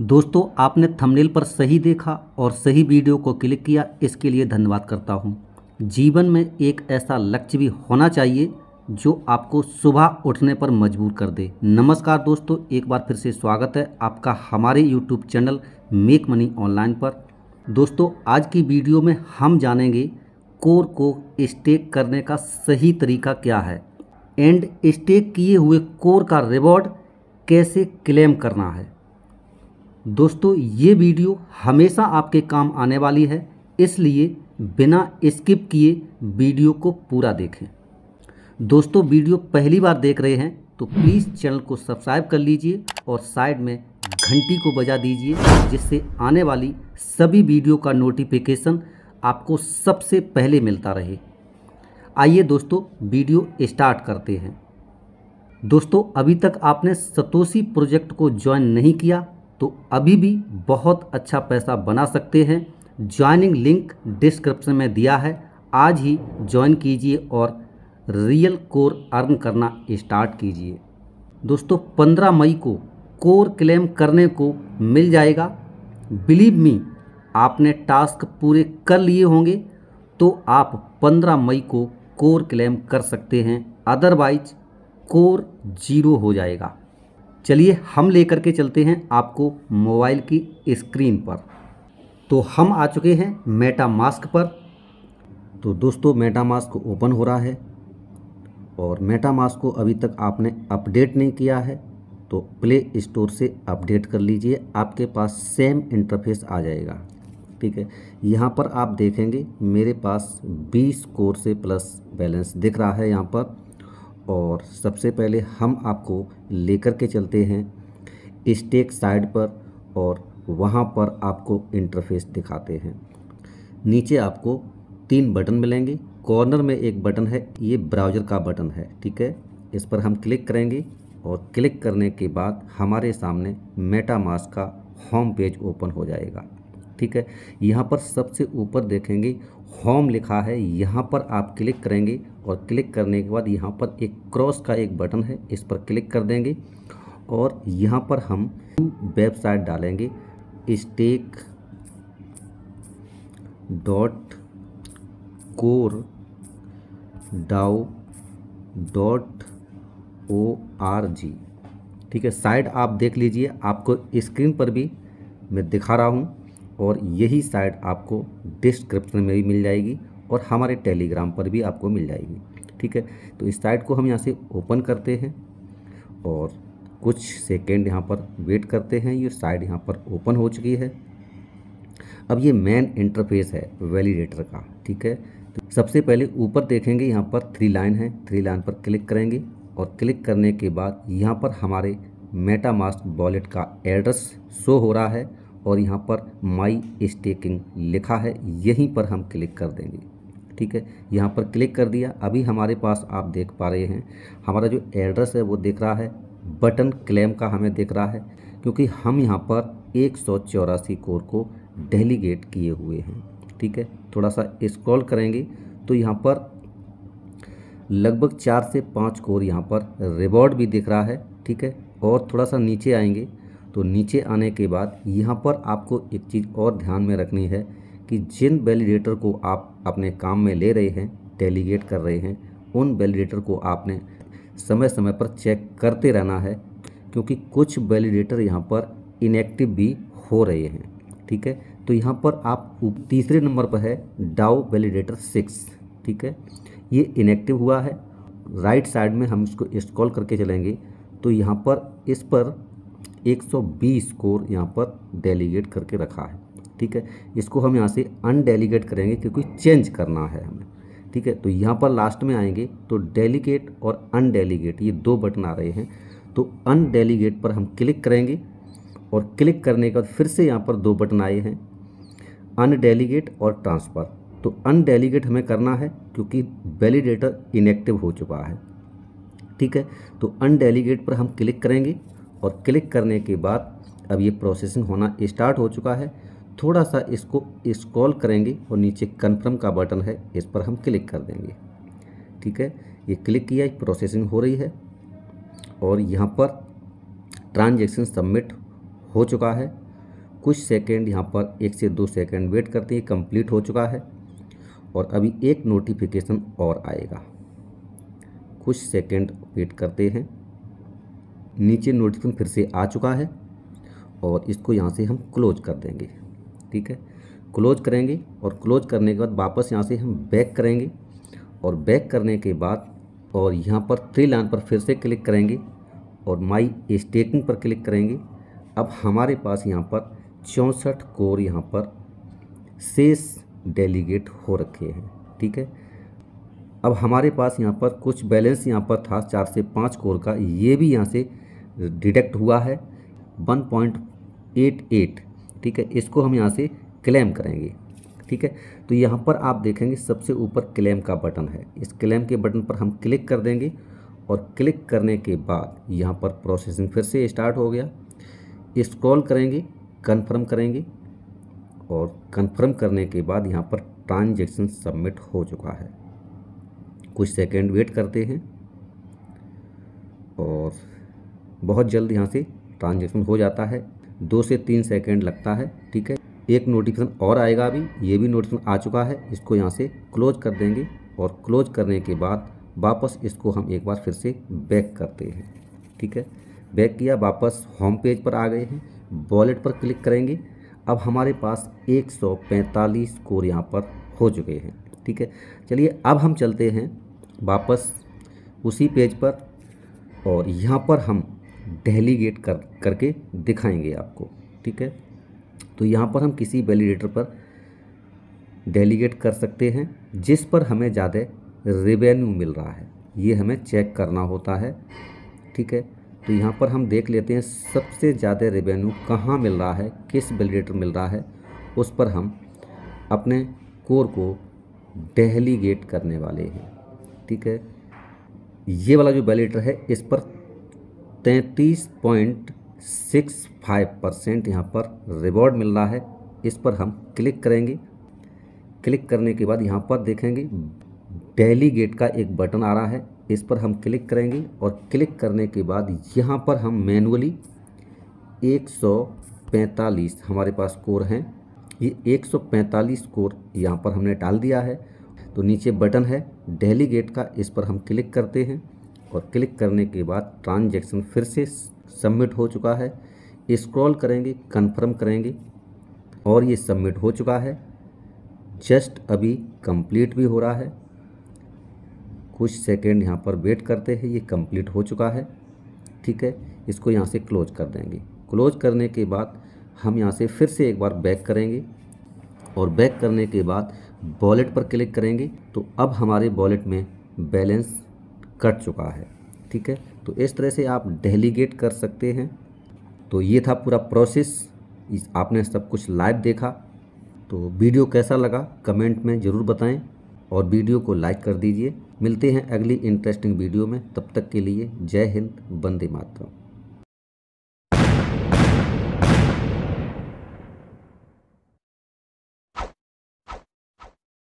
दोस्तों आपने थंबनेल पर सही देखा और सही वीडियो को क्लिक किया इसके लिए धन्यवाद करता हूँ जीवन में एक ऐसा लक्ष्य भी होना चाहिए जो आपको सुबह उठने पर मजबूर कर दे नमस्कार दोस्तों एक बार फिर से स्वागत है आपका हमारे YouTube channel make money online पर दोस्तों आज की वीडियो में हम जानेंगे कोर को स्टेक करने का सही तरीका क्या है एंड स्टेक किए हुए कोर का रिवॉर्ड कैसे क्लेम करना है दोस्तों ये वीडियो हमेशा आपके काम आने वाली है इसलिए बिना स्किप किए वीडियो को पूरा देखें दोस्तों वीडियो पहली बार देख रहे हैं तो प्लीज़ चैनल को सब्सक्राइब कर लीजिए और साइड में घंटी को बजा दीजिए जिससे आने वाली सभी वीडियो का नोटिफिकेशन आपको सबसे पहले मिलता रहे आइए दोस्तों वीडियो स्टार्ट करते हैं दोस्तों अभी तक आपने सतोशी प्रोजेक्ट को ज्वाइन नहीं किया तो अभी भी बहुत अच्छा पैसा बना सकते हैं ज्वाइनिंग लिंक डिस्क्रिप्शन में दिया है आज ही ज्वाइन कीजिए और रियल कोर अर्न करना स्टार्ट कीजिए दोस्तों 15 मई को कोर क्लेम करने को मिल जाएगा बिलीव मी आपने टास्क पूरे कर लिए होंगे तो आप 15 मई को कोर क्लेम कर सकते हैं अदरवाइज कोर जीरो हो जाएगा चलिए हम लेकर के चलते हैं आपको मोबाइल की स्क्रीन पर तो हम आ चुके हैं मेटा मास्क पर तो दोस्तों मेटा मास्क ओपन हो रहा है और मेटा मास्क को अभी तक आपने अपडेट नहीं किया है तो प्ले स्टोर से अपडेट कर लीजिए आपके पास सेम इंटरफेस आ जाएगा ठीक है यहाँ पर आप देखेंगे मेरे पास 20 कोर से प्लस बैलेंस दिख रहा है यहाँ पर और सबसे पहले हम आपको लेकर के चलते हैं स्टेक साइड पर और वहाँ पर आपको इंटरफेस दिखाते हैं नीचे आपको तीन बटन मिलेंगे कॉर्नर में एक बटन है ये ब्राउज़र का बटन है ठीक है इस पर हम क्लिक करेंगे और क्लिक करने के बाद हमारे सामने मेटामास का होम पेज ओपन हो जाएगा ठीक है यहाँ पर सबसे ऊपर देखेंगे होम लिखा है यहाँ पर आप क्लिक करेंगे और क्लिक करने के बाद यहाँ पर एक क्रॉस का एक बटन है इस पर क्लिक कर देंगे और यहाँ पर हम वेबसाइट डालेंगे stake dot core dao dot O R G ठीक है साइट आप देख लीजिए आपको स्क्रीन पर भी मैं दिखा रहा हूँ और यही साइट आपको डिस्क्रिप्शन में भी मिल जाएगी और हमारे टेलीग्राम पर भी आपको मिल जाएगी ठीक है तो इस साइट को हम यहाँ से ओपन करते हैं और कुछ सेकेंड यहाँ पर वेट करते हैं ये साइट यहाँ पर ओपन हो चुकी है अब ये मेन इंटरफेस है वैलिडेटर का ठीक है तो सबसे पहले ऊपर देखेंगे यहाँ पर थ्री लाइन है थ्री लाइन पर क्लिक करेंगे और क्लिक करने के बाद यहाँ पर हमारे मेटामास्क वॉलेट का एड्रेस शो हो रहा है और यहाँ पर माई स्टेकिंग लिखा है यहीं पर हम क्लिक कर देंगे ठीक है यहाँ पर क्लिक कर दिया अभी हमारे पास आप देख पा रहे हैं हमारा जो एड्रेस है वो दिख रहा है बटन क्लेम का हमें देख रहा है क्योंकि हम यहाँ पर एक कोर को डेलीगेट किए हुए हैं ठीक है थोड़ा सा इस्क्रॉल करेंगे तो यहाँ पर लगभग चार से पाँच कोर यहाँ पर रिवॉर्ड भी दिख रहा है ठीक है और थोड़ा सा नीचे आएंगे तो नीचे आने के बाद यहाँ पर आपको एक चीज़ और ध्यान में रखनी है कि जिन वैलिडेटर को आप अपने काम में ले रहे हैं डेलीगेट कर रहे हैं उन वैलिडेटर को आपने समय समय पर चेक करते रहना है क्योंकि कुछ वैलिडेटर यहाँ पर इनएक्टिव भी हो रहे हैं ठीक है तो यहाँ पर आप तीसरे नंबर पर है डाओ वैलिडेटर सिक्स ठीक है ये इनएक्टिव हुआ है राइट साइड में हम इसको इंस्टॉल करके चलेंगे तो यहाँ पर इस पर 120 स्कोर यहाँ पर डेलीगेट करके रखा है ठीक है इसको हम यहाँ से अनडेलीगेट करेंगे क्योंकि चेंज करना है हमें ठीक है तो यहाँ पर लास्ट में आएंगे तो डेलीगेट और अनडेलीगेट ये दो बटन आ रहे हैं तो अनडेलीगेट पर हम क्लिक करेंगे और क्लिक करने के बाद फिर से यहाँ पर दो बटन आए हैं अनडेलीगेट और ट्रांसफ़र तो अनडेलीगेट हमें करना है क्योंकि वैलिडेटर इनएक्टिव हो चुका है ठीक है तो अनडेलीगेट पर हम क्लिक करेंगे और क्लिक करने के बाद अब ये प्रोसेसिंग होना स्टार्ट हो चुका है थोड़ा सा इसको स्क्रॉल करेंगे और नीचे कन्फर्म का बटन है इस पर हम क्लिक कर देंगे ठीक है ये क्लिक किया प्रोसेसिंग हो रही है और यहाँ पर ट्रांजेक्शन सबमिट हो चुका है कुछ सेकेंड यहाँ पर एक से दो सेकेंड वेट करते हैं कंप्लीट हो चुका है और अभी एक नोटिफिकेशन और आएगा कुछ सेकेंड वेट करते हैं नीचे नोटिफिकेशन फिर से आ चुका है और इसको यहाँ से हम क्लोज कर देंगे ठीक है क्लोज करेंगे और क्लोज करने के बाद वापस यहाँ से हम बैक करेंगे और बैक करने के बाद और यहाँ पर थ्री लाइन पर फिर से क्लिक करेंगे और माई स्टेकिंग पर क्लिक करेंगे अब हमारे पास यहाँ पर चौंसठ कोर यहाँ पर शेष डेलीगेट हो रखे हैं ठीक है अब हमारे पास यहाँ पर कुछ बैलेंस यहाँ पर था चार से पाँच कोर का ये भी यहाँ से डिडक्ट हुआ है एट ठीक है इसको हम यहाँ से क्लेम करेंगे ठीक है तो यहाँ पर आप देखेंगे सबसे ऊपर क्लेम का बटन है इस क्लेम के बटन पर हम क्लिक कर देंगे और क्लिक करने के बाद यहाँ पर प्रोसेसिंग फिर से स्टार्ट हो गया इस्क्रॉल करेंगे कन्फर्म करेंगे और कन्फर्म करने के बाद यहाँ पर ट्रांजेक्शन सबमिट हो चुका है कुछ सेकेंड वेट करते हैं और बहुत जल्द यहाँ से ट्रांजेक्शन हो जाता है दो से तीन सेकेंड लगता है ठीक है एक नोटिफिकेशन और आएगा अभी ये भी नोटिफिकेशन आ चुका है इसको यहाँ से क्लोज कर देंगे और क्लोज करने के बाद वापस इसको हम एक बार फिर से बैक करते हैं ठीक है बैक किया वापस होम पेज पर आ गए हैं वॉलेट पर क्लिक करेंगे अब हमारे पास 145 कोर यहाँ पर हो चुके हैं ठीक है चलिए अब हम चलते हैं वापस उसी पेज पर और यहाँ पर हम डेलीगेट कर करके दिखाएंगे आपको ठीक है तो यहाँ पर हम किसी वैलिडेटर पर डेलीगेट कर सकते हैं जिस पर हमें ज़्यादा रेवेन्यू मिल रहा है ये हमें चेक करना होता है ठीक है तो यहाँ पर हम देख लेते हैं सबसे ज़्यादा रेवेन्यू कहाँ मिल रहा है किस वैलिडेटर मिल रहा है उस पर हम अपने कोर को डेलीगेट करने वाले हैं ठीक है ये वाला जो वैलिडेटर है इस पर तैंतीस पॉइंट सिक्स फाइव परसेंट यहाँ पर रिवॉर्ड मिल रहा है इस पर हम क्लिक करेंगे क्लिक करने के बाद यहाँ पर देखेंगे डेली गेट का एक बटन आ रहा है इस पर हम क्लिक करेंगे और क्लिक करने के बाद यहाँ पर हम मैनुअली 145 हमारे पास कोर हैं ये 145 कोर यहाँ पर हमने डाल दिया है तो नीचे बटन है डेली गेट का इस पर हम क्लिक करते हैं और क्लिक करने के बाद ट्रांजैक्शन फिर से सबमिट हो चुका है स्क्रॉल करेंगे कंफर्म करेंगे और ये सबमिट हो चुका है जस्ट अभी कंप्लीट भी हो रहा है कुछ सेकेंड यहाँ पर वेट करते हैं ये कंप्लीट हो चुका है ठीक है इसको यहाँ से क्लोज कर देंगे क्लोज करने के बाद हम यहाँ से फिर से एक बार बैक करेंगे और बैक करने के बाद वॉलेट पर क्लिक करेंगे तो अब हमारे वॉलेट में बैलेंस कट चुका है ठीक है तो इस तरह से आप डेलीगेट कर सकते हैं तो ये था पूरा प्रोसेस आपने सब कुछ लाइव देखा तो वीडियो कैसा लगा कमेंट में ज़रूर बताएं और वीडियो को लाइक कर दीजिए मिलते हैं अगली इंटरेस्टिंग वीडियो में तब तक के लिए जय हिंद वंदे मातरम